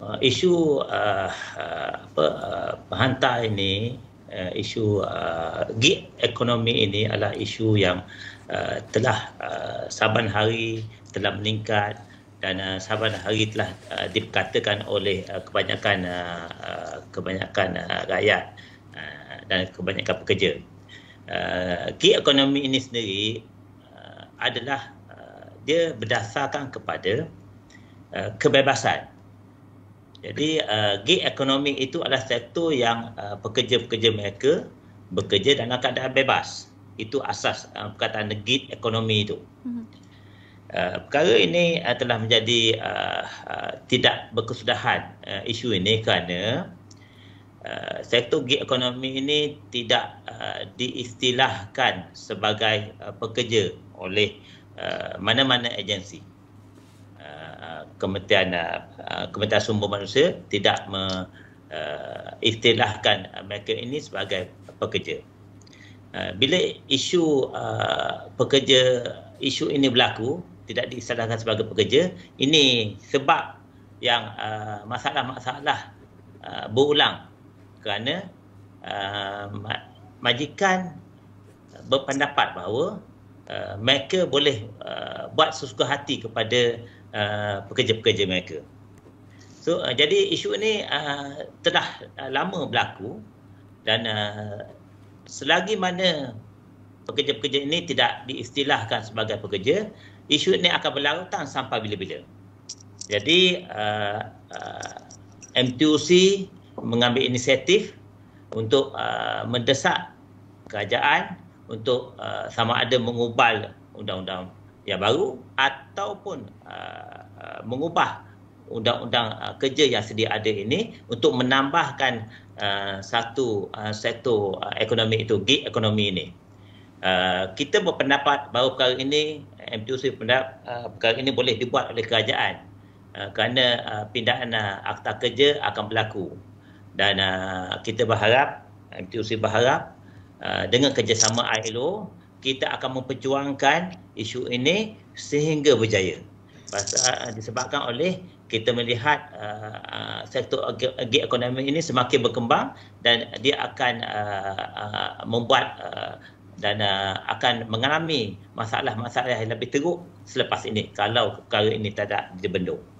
uh, isu uh, uh apa uh, hantar ini uh, isu uh, gig ekonomi ini adalah isu yang uh, telah uh, saban hari telah meningkat dan uh, saban hari telah uh, dikatakan oleh uh, kebanyakan uh, uh kebanyakan uh, rakyat uh, dan kebanyakan pekerja uh, gig ekonomi ini sendiri uh, adalah uh, dia berdasarkan kepada uh, kebebasan jadi uh, gig ekonomi itu adalah satu yang uh, pekerja-pekerja mereka bekerja dalam keadaan bebas. Itu asas uh, perkataan gig ekonomi itu. Mhm. Uh, perkara ini uh, telah menjadi uh, uh, tidak berkesudahan uh, isu ini kerana uh, sektor gig ekonomi ini tidak uh, diistilahkan sebagai uh, pekerja oleh uh, mana-mana agensi. Kementerian uh, uh, Kementerian Sumber Manusia tidak mengistilahkan uh, mereka ini sebagai pekerja. Uh, bila isu uh, pekerja isu ini berlaku tidak diistilahkan sebagai pekerja ini sebab yang uh, masalah-masalah uh, uh, berulang kerana uh, majikan berpendapat bahawa uh, mereka boleh uh, buat sesuka hati kepada Uh, pekerja-pekerja uh, mereka. So uh, jadi isu ini uh, telah uh, lama berlaku dan uh, selagi mana pekerja-pekerja ini tidak diistilahkan sebagai pekerja, isu ini akan berlarutan sampai bila-bila. Jadi uh, uh, MTUC mengambil inisiatif untuk uh, mendesak kerajaan untuk uh, sama ada mengubal undang-undang yang baru ataupun uh, uh, mengubah undang-undang uh, kerja yang sedia ada ini untuk menambahkan uh, satu uh, sektor uh, ekonomi itu gig ekonomi ini. Uh, kita berpendapat bahawa perkara ini MTUC berpendapat uh, perkara ini boleh dibuat oleh kerajaan uh, kerana uh, pindahan uh, akta kerja akan berlaku dan uh, kita berharap MTUC berharap uh, dengan kerjasama ILO kita akan memperjuangkan isu ini sehingga berjaya. Pasal ah, disebabkan oleh kita melihat uh, sektor agi ekonomi ini semakin berkembang dan dia akan uh, uh, membuat uh, dan uh, akan mengalami masalah-masalah yang lebih teruk selepas ini kalau perkara ini tidak dibendung.